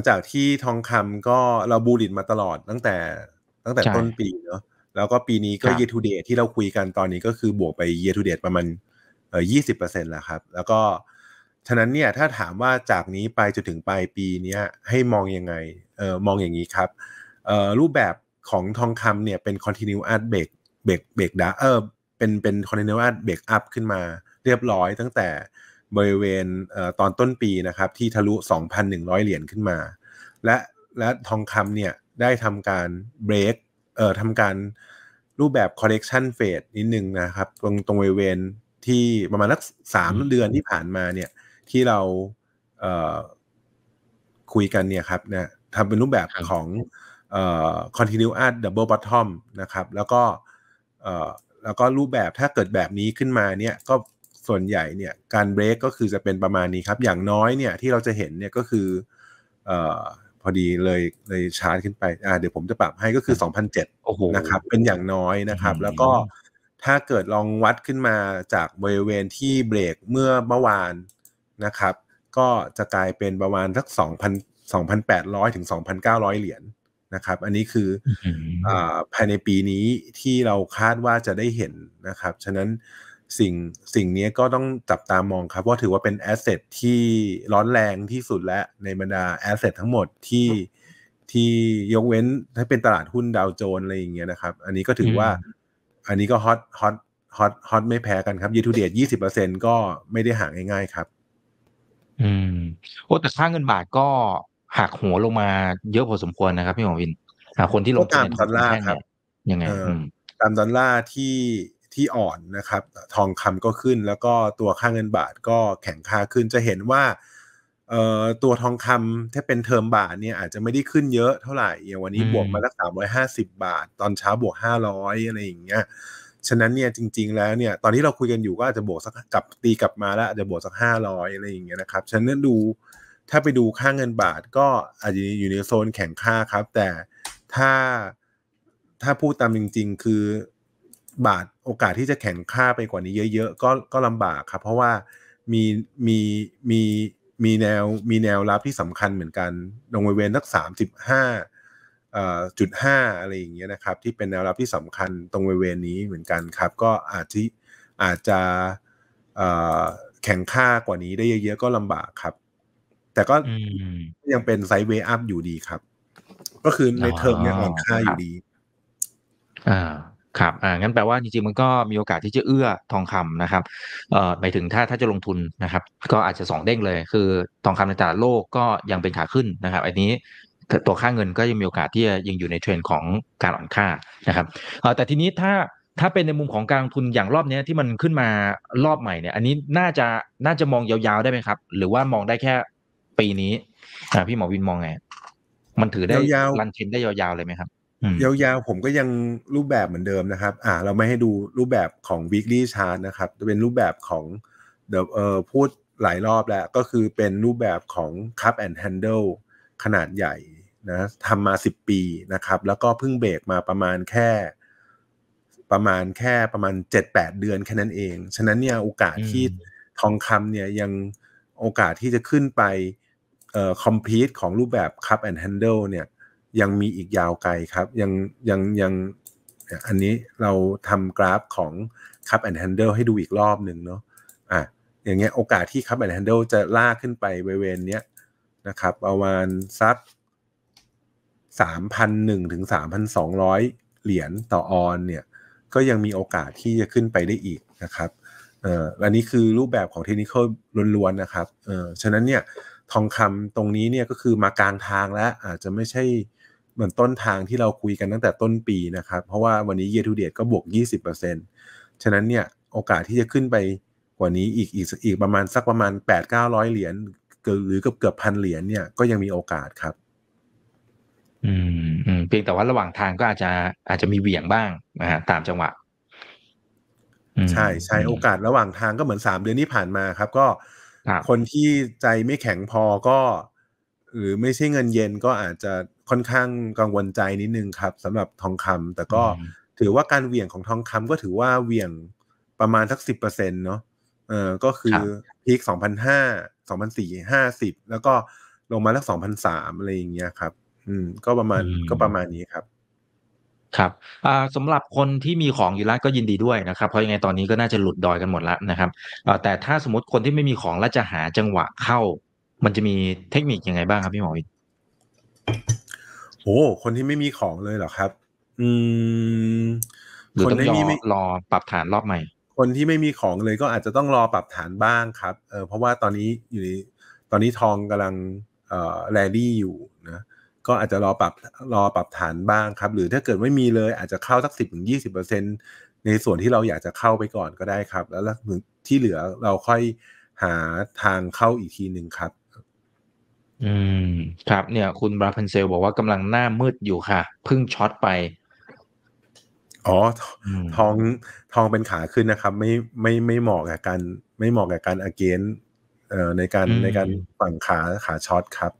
งจากที่ทองคำก็เราบูลิตมาตลอดตั้งแต่ตั้งแต่ต้นปีเนาะแล้วก็ปีนี้ก็เยตูเดทที่เราคุยกันตอนนี้ก็คือบวกไปเยตูเดทประมาณเออยี่สิบเปอร์เซ็นต์แล้วครับ แล้วก็ฉะนั้นเนี่ยถ้าถามว่าจากนี้ไปจนถึงปลายปีเนี้ยให้มองยังไงเอ่อมองอย่างนี้ครับเอ่อรูปแบบของทองคำเนี่ยเป็น continuous break break break ดาเออเป็นเป็น continuous break up ขึ้นมาเรียบร้อยตั้งแต่บริเวณตอนต้นปีนะครับที่ทะลุ 2,100 เหรียญขึ้นมา และและทองคำเนี่ย ได้ทำการเบรกเอ่อทำการรูปแบบคอ r r e c t i o n p h นิดนึงนะครับ ตรงตรงบริเวณที่ประมาณนักสามเดือนที่ผ่านมาเนี่ย ที่เราเอ่อคุยกันเนี่ยครับเนี่ยทำเป็นรูปแบบของเอ่อียร์อาร์ u ดับเบิลบอททอมนะครับแล้วก็เอ่อแล้วก็รูปแบบถ้าเกิดแบบนี้ขึ้นมาเนี่ยก็ส่วนใหญ่เนี่ยการเบรกก็คือจะเป็นประมาณนี้ครับอย่างน้อยเนี่ยที่เราจะเห็นเนี่ยก็คืออพอดีเลยเลยชาร์จขึ้นไปอ่าเดี๋ยวผมจะปรับให้ก็คือ2,007นะครับเป็นอย่างน้อยนะครับ แล้วก็ถ้าเกิดลองวัดขึ้นมาจากบริเวณที่เบรกเมื่อเมื่อวานนะครับ ก็จะกลายเป็นประมาณสัก2,000 2,800ถึง2,900เหรียญนะครับ อันนี้คืออภายในปีนี้ที่เราคาดว่าจะได้เห็นนะครับฉะนั้นสิ่งสิ่งนี้ก็ต้องจับตามองครับว่าถือว่าเป็นแอสเซทที่ร้อนแรงที่สุดและ ในบรรดาแอสเซททั้งหมดที่ที่ยกเว้นถ้าเป็นตลาดหุ้นดาวโจน อะไรอย่างเงี้ยนะครับ อันนี้ก็ถือว่า อันนี้ก็ฮอตฮอตฮอตฮอตไม่แพ้กันครับยูทูเดตยี่สิบเปอร์เซ็นก็ไม่ได้ห่างง่าย ๆครับ อืมโอ้แต่ค่าเงินบาทก็หักหัวลงมาเยอะพอสมควรนะครับ พี่หมอวินคนที่ลงทุนตามดอลลาร์ครับยังไงตามดอลลาร์ที่ที่อ่อนนะครับทองคำก็ขึ้นแล้วก็ตัวค่าเงินบาทก็แข็งค่าขึ้นจะเห็นว่าตัวทองคำถ้าเป็นเทอมบาทเนี่ยอาจจะไม่ได้ขึ้นเยอะเท่าไหร่อย่างวันนี้บวกมาละสามร้อยห้าสิบบาท ตอนเช้าบวกห้าร้อยอะไรอย่างเงี้ยฉะนั้นเนี่ยจริงๆ แล้วเนี่ยตอนที่เราคุยกันอยู่ก็อาจจะบวกสักกลับตีกลับมาแล้วอาจจะบวกสักห้าร้อยอะไรอย่างเงี้ยนะครับฉะนั้นดูถ้าไปดูค่าเงินบาทก็อาจจะอยู่ในโซนแข็งค่าครับ แต่ถ้าถ้าพูดตามจริง ๆ คือบาทโอกาสที่จะแข็งค่าไปกว่านี้เยอะๆ ก็ก็ลำบากครับ เพราะว่ามีมีมีมีแนวมีแนวรับที่สำคัญเหมือนกันลงบริเวณทักสามสิบห้าจุดห้าอะไรอย่างเงี้ยนะครับ ที่เป็นแนวรับที่สำคัญตรงบริเวณนี้เหมือนกันครับ ก็อาจจะอาจจะแข็งค่ากว่านี้ได้เยอะๆก็ลำบากครับ แต่ก็ยังเป็นไซด์เวอัพอยู่ดีครับ ก็คือในเทอมเนี่ยอ่อนค่าอยู่ดี อ่าครับ อ่า งั้นแปลว่าจริงๆ มันก็มีโอกาสที่จะเอื้อทองคำนะครับ เอ่อหมายถึงถ้าถ้าจะลงทุนนะครับ ก็อาจจะสองเด้งเลย คือทองคำในตลาดโลกก็ยังเป็นขาขึ้นนะครับ อันนี้ตัวค่าเงินก็ยังมีโอกาสที่จะยังอยู่ในเทรนด์ของการอ่อนค่านะครับ เอ่อ แต่ทีนี้ถ้าถ้าเป็นในมุมของการลงทุนอย่างรอบนี้ที่มันขึ้นมารอบใหม่เนี่ย อันนี้น่าจะน่าจะมองยาวๆ ได้ไหมครับ หรือว่ามองได้แค่ปีนี้อ่าพี่หมอวินมองไง มันถือได้รันเทนได้ยาวๆ เลยไหมครับยาวๆผมก็ยังรูปแบบเหมือนเดิมนะครับ อ่าเราไม่ให้ดูรูปแบบของ weekly chart นะครับ จะเป็นรูปแบบของเดเออพูดหลายรอบแล้ว ก็คือเป็นรูปแบบของ cup and handle ขนาดใหญ่นะทำมา 10 ปีนะครับ แล้วก็เพิ่งเบรกมาประมาณแค่ ประมาณแค่ประมาณ7-8 เดือนแค่นั้นเอง ฉะนั้นเนี่ย โอกาสที่ทองคำเนี่ย ยังโอกาสที่จะขึ้นไปเอ่อ complete ของรูปแบบ cup and handle เนี่ยยังมีอีกยาวไกลครับยังยังยังอันนี้เราทำกราฟของ Cup and Handle ให้ดูอีกรอบหนึ่งเนาะอ่ะอย่างเงี้ยโอกาสที่ Cup and Handle จะลากขึ้นไปบริเวณเนี้ยนะครับ ประมาณสัก3 0 0งถึง3,200 เหรียญต่อออนเนี่ยก็ยังมีโอกาสที่จะขึ้นไปได้อีกนะครับเอ่ออันนี้คือรูปแบบของเทคนิคล้วนๆนะครับเอ่อฉะนั้นเนี่ยทองคำตรงนี้เนี่ยก็คือมากลางทางแล้ว อาจจะไม่ใช่เหมือนต้นทางที่เราคุยกันตั้งแต่ต้นปี นะครับ เพราะว่าวันนี้เย a ูเดต a ก็บวก 20%ฉะนั้นเนี่ยโอกาสที่จะขึ้นไปกว่านี้อีกอีกอีกประมาณ สักประมาณ8 9 0 0เหรียญหรือเกือบเกือบพันเหรียญเนี่ยก็ยังมีโอกาสครับ อืมอืมเพียงแต่ว่าระหว่างทางก็อาจจะอาจจะมีเหวี่ยงบ้างนะฮะตามจังหวะใช่ใช่โอกาสระหว่างทางก็เหมือนสามเดือนที่ผ่านมา ครับก็คนที่ใจไม่แข็งพอก็ หรือไม่ใช่เงินเย็นก็อาจจะค่อนข้างกังวลใจนิดนึงครับสำหรับทองคำแต่ก็ถือว่าการเหวี่ยงของทองคำก็ถือว่าเหวี่ยงประมาณสักสิบเปอร์เซ็นตเนาะเออก็คือพีคสองพันห้าสองพันสี่ห้าสิบแล้วก็ลงมาแล้วสองพันสามอะไรอย่างเงี้ยครับ อืม ก็ประมาณก็ประมาณนี้ครับ ครับอ่าสำหรับคนที่มีของอยู่แล้วก็ยินดีด้วยนะครับ เพราะยังไงตอนนี้ก็น่าจะหลุดดอยกันหมดแล้วนะครับอแต่ถ้าสมมติคนที่ไม่มีของแล้วจะหาจังหวะเข้า มันจะมีเทคนิคยังไงบ้างครับพี่หมอวินโอ้คนที่ไม่มีของเลยเหรอครับ อืม คนที่มีรอปรับฐานรอบใหม่ คนที่ไม่มีของเลยก็อาจจะต้องรอปรับฐานบ้างครับ เออเพราะว่าตอนนี้อยู่ในตอนนี้ทองกำลัง เอ่อแรดี้อยู่นะ ก็อาจจะรอปรับรอปรับฐานบ้างครับ หรือถ้าเกิดไม่มีเลยอาจจะเข้าสักสิบถึงยี่สิบเปอร์เซ็นตในส่วนที่เราอยากจะเข้าไปก่อนก็ได้ครับ แล้วที่เหลือเราค่อยหาทางเข้าอีกทีหนึ่งครับอืมครับเนี่ย คุณบราพันเซลบอกว่ากำลังหน้ามืดอยู่ค่ะ พึ่งช็อตไป อ๋ออทองทองเป็นขาขึ้นนะครับ ไม่ไม่ไม่เหมาะกับการ ไม่เหมาะกับการอเกนเอ่อในการในการฝั่งขาขาช็อตครับ